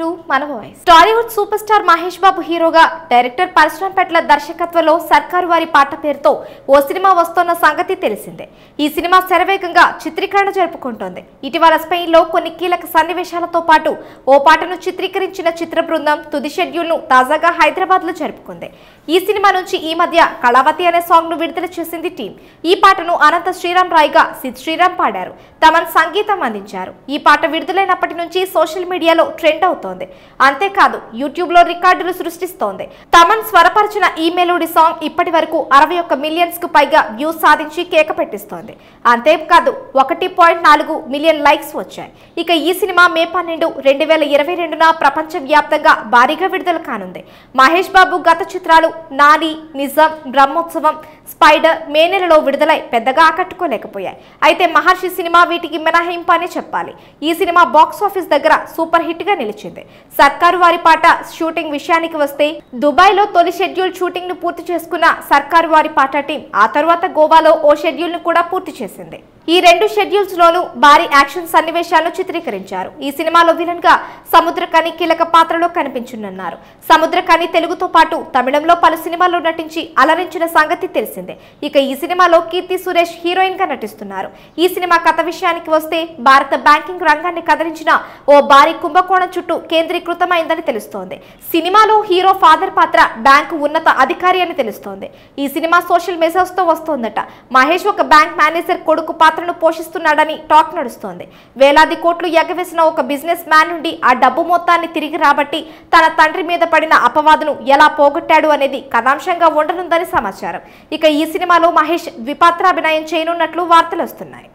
to మన voice Tollywood super star Mahesh Babu హీరోగా director Parashuram పెట్ల దర్శకత్వంలో సర్కారు వారి పాట పేరుతో ఓ సినిమా వస్తోన్న సంగతి తెలిసిందే ఈ సినిమా శరవేగంగా చిత్రీకరణ జరుపుకుంటోంది ఇటీవల స్పెయిన్ లో కొన్ని కీలక సన్నివేశాలతో పాటు ఓ పాటను చిత్రీకరించిన చిత్ర బృందం తుది షెడ్యూల్ ను తాజాగా హైదరాబాద్లో జరుపుకుంది ఈ సినిమా నుంచి ఈ మధ్య కళావతి అనే సాంగ్ను విడుదల చేసింది టీం ఈ పాటను అనంత శ్రీరామ్ రాయ్ గా సిద్ శ్రీరామ్ పాడారు తమను సంగీతం అందించారు ఈ పాట విడుదలైనప్పటి నుంచి సోషల్ మీడియాలో ట్రెండ్ అవుతోంది చేస్తోంది అంతేకాదు యూట్యూబ్లో రికార్డులు సృష్టిస్తోంది తమన్ స్వరపరిచిన ఈమెలోడి సాంగ్ ఇప్పటి వరకు అరవై ఒక్క కు పైగా వ్యూస్ సాధించి కేక పెట్టిస్తోంది అంతేకాదు ఒకటి పాయింట్ నాలుగు మిలియన్ లైక్స్ వచ్చాయి ఇక ఈ సినిమా మే పన్నెండు రెండు వేల ఇరవై రెండున ప్రపంచ వ్యాప్తంగా భారీగా విడుదల కానుంది మహేష్ బాబు గత చిత్రాలు నాని నిజం బ్రహ్మోత్సవం స్పైడర్ మే నెలలో విడుదలై పెద్దగా ఆకట్టుకోలేకపోయాయి అయితే మహర్షి సినిమా వీటికి మినహాయింపు అనే చెప్పాలి ఈ సినిమా బాక్సాఫీస్ దగ్గర సూపర్ హిట్ గా నిలిచింది ప్రకటించింది సర్కారు వారి పాట షూటింగ్ విషయానికి వస్తే దుబాయ్లో తొలి షెడ్యూల్ షూటింగ్ ను పూర్తి చేసుకున్న సర్కారు వారి పాట టీం ఆ తర్వాత గోవాలో ఓ షెడ్యూల్ ను కూడా పూర్తి చేసింది ఈ రెండు షెడ్యూల్స్ లోనూ భారీ యాక్షన్ సన్నివేశాలను చిత్రీకరించారు ఈ సినిమాలో విలన్ గా సముద్రకని కీలక పాత్రలో కనిపించనున్నారు సముద్రకని తెలుగుతో పాటు తమిళంలో పలు సినిమాల్లో నటించి అలరించిన సంగతి తెలిసిందే ఇక ఈ సినిమాలో కీర్తి సురేష్ హీరోయిన్ గా నటిస్తున్నారు ఈ సినిమా కథ విషయానికి వస్తే భారత బ్యాంకింగ్ రంగాన్ని కదిలించిన ఓ భారీ కుంభకోణం చుట్టూ కేంద్రీకృతమైందని తెలుస్తోంది సినిమాలో హీరో ఫాదర్ పాత్ర బ్యాంకు ఉన్నత అధికారి అని తెలుస్తోంది ఈ సినిమా సోషల్ మెసేజ్తో వస్తోందట మహేష్ ఒక బ్యాంక్ మేనేజర్ కొడుకు పాత్రను పోషిస్తున్నాడని టాక్ నడుస్తోంది వేలాది కోట్లు ఎగవేసిన ఒక బిజినెస్ మ్యాన్ నుండి ఆ డబ్బు మొత్తాన్ని తిరిగి రాబట్టి తన తండ్రి మీద పడిన అపవాదును ఎలా పోగొట్టాడు అనేది కథాంశంగా ఉండనుందని సమాచారం ఇక ఈ సినిమాలో మహేష్ ద్విపాత్రాభినయం చేయనున్నట్లు వార్తలు వస్తున్నాయి